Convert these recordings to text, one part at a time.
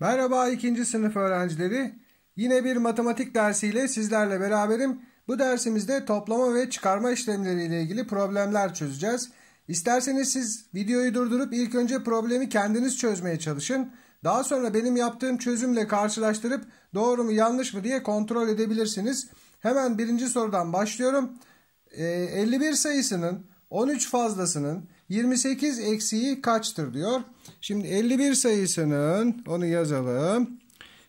Merhaba ikinci sınıf öğrencileri. Yine bir matematik dersiyle sizlerle beraberim. Bu dersimizde toplama ve çıkarma işlemleri ile ilgili problemler çözeceğiz. İsterseniz siz videoyu durdurup ilk önce problemi kendiniz çözmeye çalışın. Daha sonra benim yaptığım çözümle karşılaştırıp doğru mu yanlış mı diye kontrol edebilirsiniz. Hemen birinci sorudan başlıyorum. E, ee, 51 sayısının 13 fazlasının 28 eksiği kaçtır diyor. Şimdi 51 sayısının onu yazalım.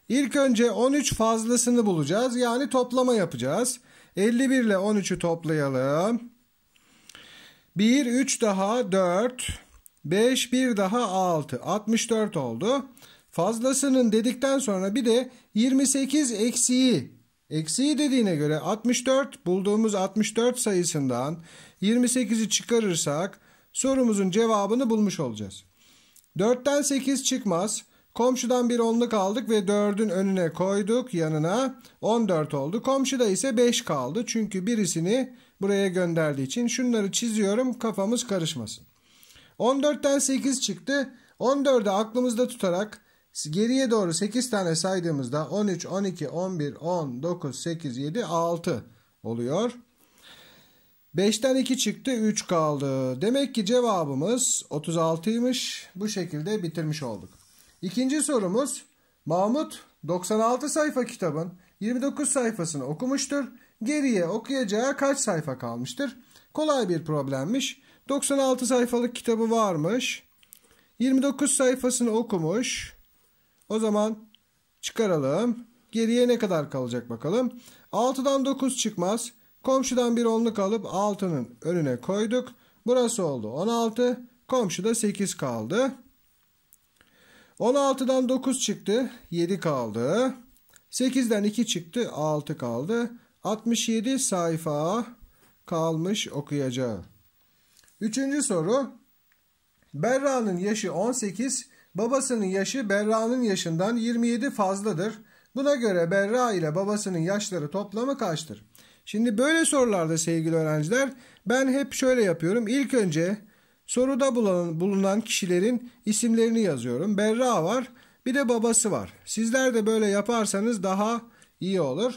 İlk önce 13 fazlasını bulacağız. Yani toplama yapacağız. 51 ile 13'ü toplayalım. 1, 3 daha 4, 5, 1 daha 6, 64 oldu. Fazlasının dedikten sonra bir de 28 eksiği. Eksiği dediğine göre 64 bulduğumuz 64 sayısından 28'i çıkarırsak Sorumuzun cevabını bulmuş olacağız. 4'ten 8 çıkmaz. Komşudan bir onluk aldık ve 4'ün önüne koyduk yanına 14 oldu. Komşuda ise 5 kaldı. Çünkü birisini buraya gönderdiği için şunları çiziyorum kafamız karışmasın. 14'ten 8 çıktı. 14'ü aklımızda tutarak geriye doğru 8 tane saydığımızda 13, 12, 11, 10, 9, 8, 7, 6 oluyor. 5'ten 2 çıktı 3 kaldı. Demek ki cevabımız 36'ymış. Bu şekilde bitirmiş olduk. İkinci sorumuz Mahmut 96 sayfa kitabın 29 sayfasını okumuştur. Geriye okuyacağı kaç sayfa kalmıştır? Kolay bir problemmiş. 96 sayfalık kitabı varmış. 29 sayfasını okumuş. O zaman çıkaralım. Geriye ne kadar kalacak bakalım. 6'dan 9 çıkmaz. Komşudan bir onluk alıp 6'nın önüne koyduk. Burası oldu 16. Komşuda 8 kaldı. 16'dan 9 çıktı. 7 kaldı. 8'den 2 çıktı. 6 kaldı. 67 sayfa kalmış okuyacağı. Üçüncü soru. Berra'nın yaşı 18, babasının yaşı Berra'nın yaşından 27 fazladır. Buna göre Berra ile babasının yaşları toplamı kaçtır? Şimdi böyle sorularda sevgili öğrenciler ben hep şöyle yapıyorum. İlk önce soruda bulunan, kişilerin isimlerini yazıyorum. Berra var bir de babası var. Sizler de böyle yaparsanız daha iyi olur.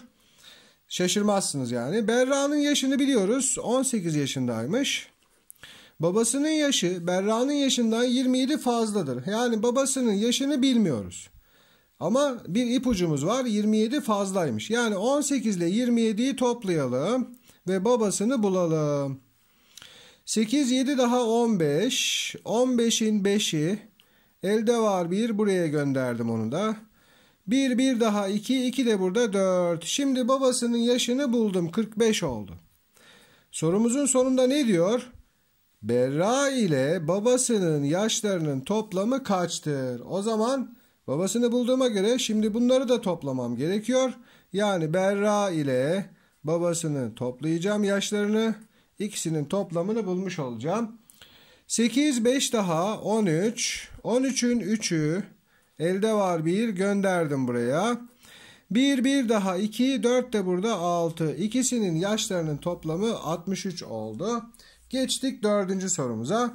Şaşırmazsınız yani. Berra'nın yaşını biliyoruz. 18 yaşındaymış. Babasının yaşı Berra'nın yaşından 27 fazladır. Yani babasının yaşını bilmiyoruz. Ama bir ipucumuz var 27 fazlaymış. Yani 18 ile 27'yi toplayalım ve babasını bulalım. 8 7 daha 15. 15'in 5'i elde var 1 buraya gönderdim onu da. 1 1 daha 2 2 de burada 4. Şimdi babasının yaşını buldum 45 oldu. Sorumuzun sonunda ne diyor? Berra ile babasının yaşlarının toplamı kaçtır? O zaman Babasını bulduğuma göre şimdi bunları da toplamam gerekiyor. Yani Berra ile babasını toplayacağım yaşlarını. İkisinin toplamını bulmuş olacağım. 8, 5 daha 13. 13'ün 3'ü elde var 1 gönderdim buraya. 1, 1 daha 2, 4 de burada 6. İkisinin yaşlarının toplamı 63 oldu. Geçtik dördüncü sorumuza.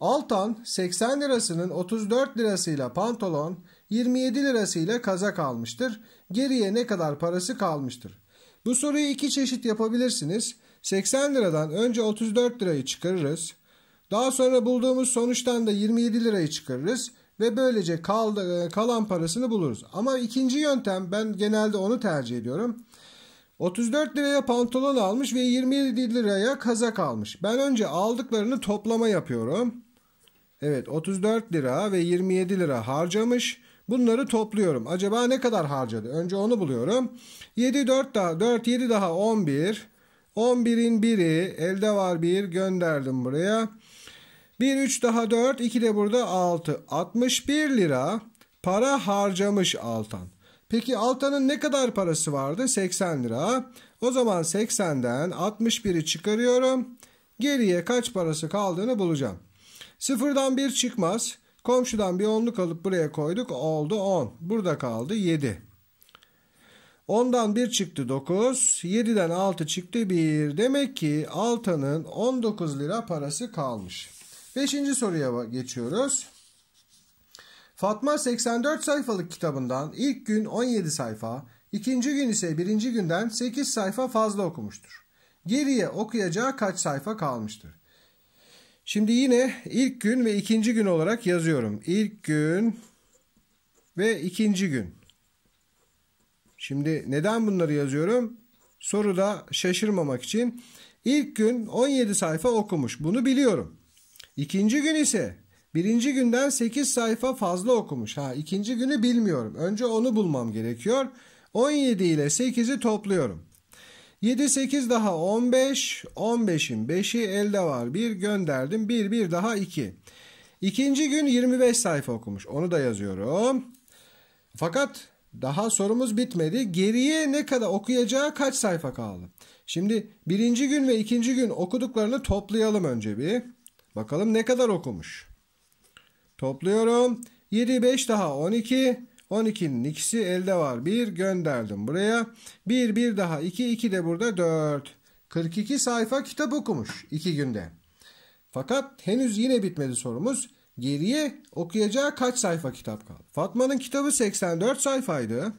Altan 80 lirasının 34 lirasıyla pantolon, 27 lirasıyla kazak almıştır. Geriye ne kadar parası kalmıştır? Bu soruyu iki çeşit yapabilirsiniz. 80 liradan önce 34 lirayı çıkarırız. Daha sonra bulduğumuz sonuçtan da 27 lirayı çıkarırız ve böylece kaldı, e, kalan parasını buluruz. Ama ikinci yöntem ben genelde onu tercih ediyorum. 34 liraya pantolon almış ve 27 liraya kazak almış. Ben önce aldıklarını toplama yapıyorum. Evet 34 lira ve 27 lira harcamış. Bunları topluyorum. Acaba ne kadar harcadı? Önce onu buluyorum. 7 4 daha 4 7 daha 11. 11'in biri elde var 1 gönderdim buraya. 1 3 daha 4 2 de burada 6. 61 lira para harcamış Altan. Peki Altan'ın ne kadar parası vardı? 80 lira. O zaman 80'den 61'i çıkarıyorum. Geriye kaç parası kaldığını bulacağım. Sıfırdan 1 çıkmaz. Komşudan bir onluk alıp buraya koyduk. Oldu 10. Burada kaldı 7. 10'dan 1 çıktı 9. 7'den 6 çıktı 1. Demek ki Altan'ın 19 lira parası kalmış. Beşinci soruya geçiyoruz. Fatma 84 sayfalık kitabından ilk gün 17 sayfa, ikinci gün ise birinci günden 8 sayfa fazla okumuştur. Geriye okuyacağı kaç sayfa kalmıştır? Şimdi yine ilk gün ve ikinci gün olarak yazıyorum. İlk gün ve ikinci gün. Şimdi neden bunları yazıyorum? Soruda şaşırmamak için. İlk gün 17 sayfa okumuş. Bunu biliyorum. İkinci gün ise birinci günden 8 sayfa fazla okumuş. Ha ikinci günü bilmiyorum. Önce onu bulmam gerekiyor. 17 ile 8'i topluyorum. 7 8 daha 15. 15'in 5'i elde var. Bir gönderdim. 1 1 daha 2. İkinci gün 25 sayfa okumuş. Onu da yazıyorum. Fakat daha sorumuz bitmedi. Geriye ne kadar okuyacağı kaç sayfa kaldı? Şimdi birinci gün ve ikinci gün okuduklarını toplayalım önce bir. Bakalım ne kadar okumuş. Topluyorum. 7 5 daha 12. 12'nin ikisi elde var. 1 gönderdim buraya. 1 1 daha 2 2 de burada 4. 42 sayfa kitap okumuş 2 günde. Fakat henüz yine bitmedi sorumuz. Geriye okuyacağı kaç sayfa kitap kaldı? Fatma'nın kitabı 84 sayfaydı.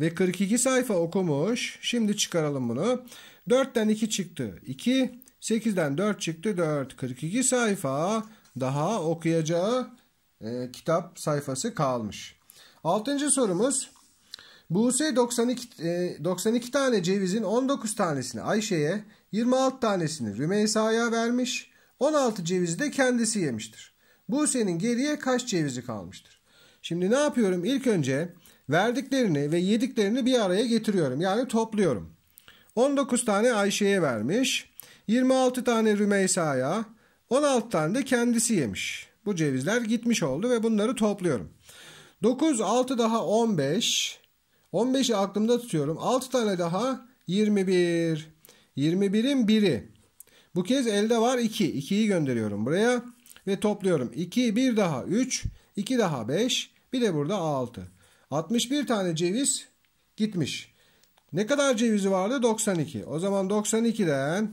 Ve 42 sayfa okumuş. Şimdi çıkaralım bunu. 4'ten 2 çıktı. 2. 8'den 4 çıktı. 4. 42 sayfa daha okuyacağı e, kitap sayfası kalmış. Altıncı sorumuz. Buse 92, 92 e, tane cevizin 19 tanesini Ayşe'ye, 26 tanesini Rümeysa'ya vermiş, 16 cevizi de kendisi yemiştir. Buse'nin geriye kaç cevizi kalmıştır? Şimdi ne yapıyorum? İlk önce verdiklerini ve yediklerini bir araya getiriyorum. Yani topluyorum. 19 tane Ayşe'ye vermiş, 26 tane Rümeysa'ya, 16 tane de kendisi yemiş. Bu cevizler gitmiş oldu ve bunları topluyorum. 9, 6 daha 15. 15'i aklımda tutuyorum. 6 tane daha 21. 21'in 1'i. Bu kez elde var 2. 2'yi gönderiyorum buraya ve topluyorum. 2, 1 daha 3, 2 daha 5, bir de burada 6. 61 tane ceviz gitmiş. Ne kadar cevizi vardı? 92. O zaman 92'den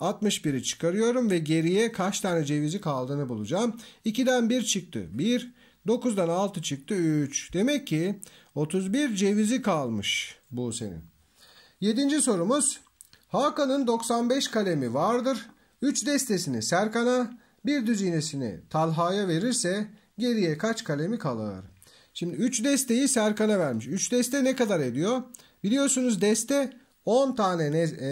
61'i çıkarıyorum ve geriye kaç tane cevizi kaldığını bulacağım. 2'den 1 çıktı. 1, 9'dan 6 çıktı 3. Demek ki 31 cevizi kalmış bu senin. 7. sorumuz. Hakan'ın 95 kalemi vardır. 3 destesini Serkan'a, bir düzinesini Talha'ya verirse geriye kaç kalemi kalır? Şimdi 3 desteyi Serkan'a vermiş. 3 deste ne kadar ediyor? Biliyorsunuz deste 10 tane e,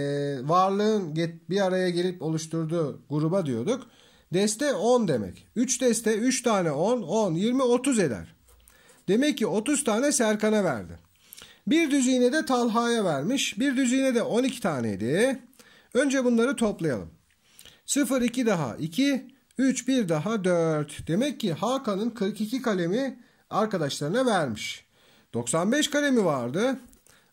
varlığın bir araya gelip oluşturduğu gruba diyorduk. Deste 10 demek. 3 deste 3 tane 10, 10, 20, 30 eder. Demek ki 30 tane Serkan'a verdi. Bir düzine de Talha'ya vermiş. Bir düzine de 12 taneydi. Önce bunları toplayalım. 0, 2 daha 2, 3, 1 daha 4. Demek ki Hakan'ın 42 kalemi arkadaşlarına vermiş. 95 kalemi vardı.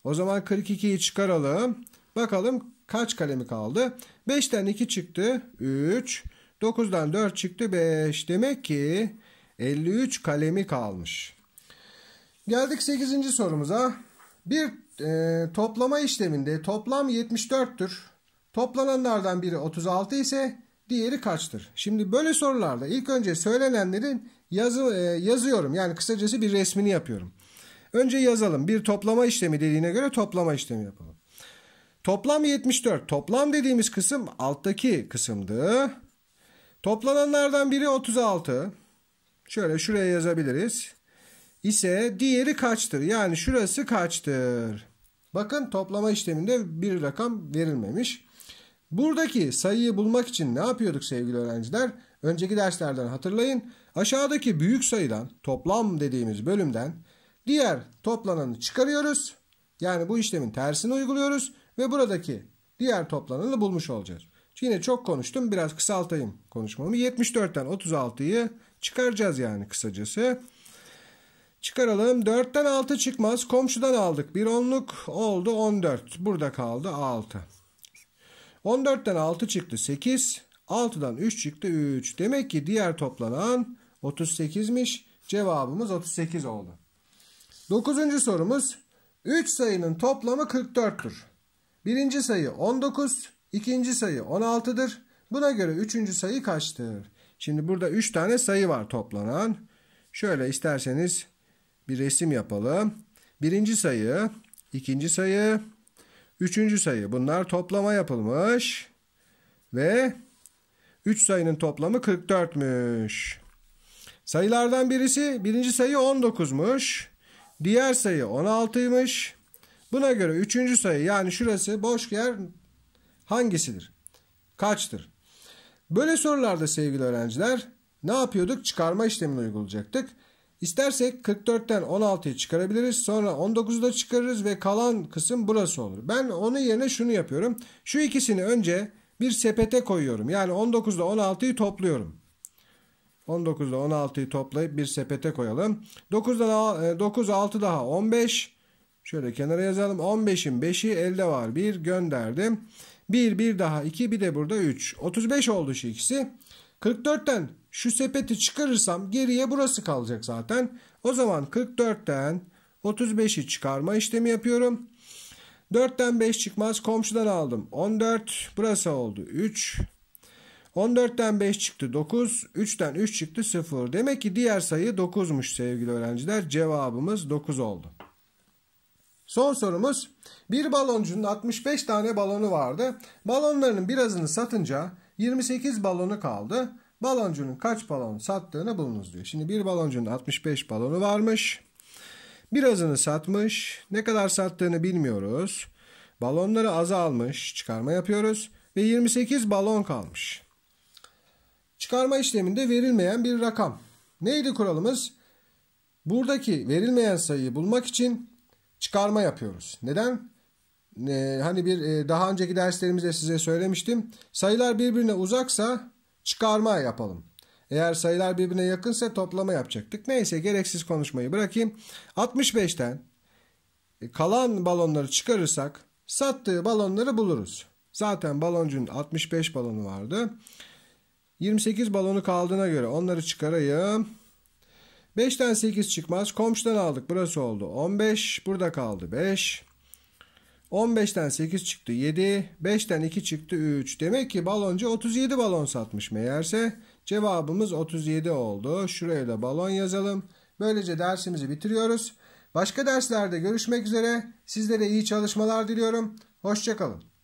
O zaman 42'yi çıkaralım. Bakalım kaç kalemi kaldı? 5'ten 2 çıktı. 3, 9'dan 4 çıktı 5. Demek ki 53 kalemi kalmış. Geldik 8. sorumuza. Bir e, toplama işleminde toplam 74'tür. Toplananlardan biri 36 ise diğeri kaçtır? Şimdi böyle sorularda ilk önce söylenenlerin yazı, e, yazıyorum. Yani kısacası bir resmini yapıyorum. Önce yazalım. Bir toplama işlemi dediğine göre toplama işlemi yapalım. Toplam 74. Toplam dediğimiz kısım alttaki kısımdı. Toplananlardan biri 36. Şöyle şuraya yazabiliriz. İse diğeri kaçtır? Yani şurası kaçtır? Bakın toplama işleminde bir rakam verilmemiş. Buradaki sayıyı bulmak için ne yapıyorduk sevgili öğrenciler? Önceki derslerden hatırlayın. Aşağıdaki büyük sayıdan toplam dediğimiz bölümden diğer toplananı çıkarıyoruz. Yani bu işlemin tersini uyguluyoruz ve buradaki diğer toplananı bulmuş olacağız. Yine çok konuştum. Biraz kısaltayım konuşmamı. 74'ten 36'yı çıkaracağız yani kısacası. Çıkaralım. 4'ten 6 çıkmaz. Komşudan aldık. Bir onluk oldu 14. Burada kaldı 6. 14'ten 6 çıktı 8. 6'dan 3 çıktı 3. Demek ki diğer toplanan 38'miş. Cevabımız 38 oldu. 9. sorumuz 3 sayının toplamı 44'tür. Birinci sayı 19, İkinci sayı 16'dır. Buna göre üçüncü sayı kaçtır? Şimdi burada 3 tane sayı var toplanan. Şöyle isterseniz bir resim yapalım. Birinci sayı, ikinci sayı, üçüncü sayı. Bunlar toplama yapılmış. Ve 3 sayının toplamı 44'müş. Sayılardan birisi birinci sayı 19'muş. Diğer sayı 16'ymış. Buna göre üçüncü sayı yani şurası boş yer hangisidir? Kaçtır? Böyle sorularda sevgili öğrenciler ne yapıyorduk? Çıkarma işlemini uygulayacaktık. İstersek 44'ten 16'yı çıkarabiliriz. Sonra 19'u da çıkarırız ve kalan kısım burası olur. Ben onun yerine şunu yapıyorum. Şu ikisini önce bir sepete koyuyorum. Yani 19'da 16'yı topluyorum. 19'da 16'yı toplayıp bir sepete koyalım. 9'da 9 6 daha 15. Şöyle kenara yazalım. 15'in 5'i elde var. Bir gönderdim. 1, 1 daha 2, bir de burada 3. 35 oldu şu ikisi. 44'ten şu sepeti çıkarırsam geriye burası kalacak zaten. O zaman 44'ten 35'i çıkarma işlemi yapıyorum. 4'ten 5 çıkmaz komşudan aldım. 14 burası oldu 3. 14'ten 5 çıktı 9. 3'ten 3 çıktı 0. Demek ki diğer sayı 9'muş sevgili öğrenciler. Cevabımız 9 oldu. Son sorumuz. Bir baloncunun 65 tane balonu vardı. Balonlarının birazını satınca 28 balonu kaldı. Baloncunun kaç balon sattığını bulunuz diyor. Şimdi bir baloncunun 65 balonu varmış. Birazını satmış. Ne kadar sattığını bilmiyoruz. Balonları azalmış. Çıkarma yapıyoruz. Ve 28 balon kalmış. Çıkarma işleminde verilmeyen bir rakam. Neydi kuralımız? Buradaki verilmeyen sayıyı bulmak için çıkarma yapıyoruz. Neden? Ee, hani bir e, daha önceki derslerimizde size söylemiştim. Sayılar birbirine uzaksa çıkarma yapalım. Eğer sayılar birbirine yakınsa toplama yapacaktık. Neyse gereksiz konuşmayı bırakayım. 65'ten e, kalan balonları çıkarırsak sattığı balonları buluruz. Zaten baloncunun 65 balonu vardı. 28 balonu kaldığına göre onları çıkarayım. 5'ten 8 çıkmaz. Komşudan aldık. Burası oldu 15. Burada kaldı 5. 15'ten 8 çıktı 7. 5'ten 2 çıktı 3. Demek ki baloncu 37 balon satmış meğerse. Cevabımız 37 oldu. Şuraya da balon yazalım. Böylece dersimizi bitiriyoruz. Başka derslerde görüşmek üzere. Sizlere iyi çalışmalar diliyorum. Hoşçakalın.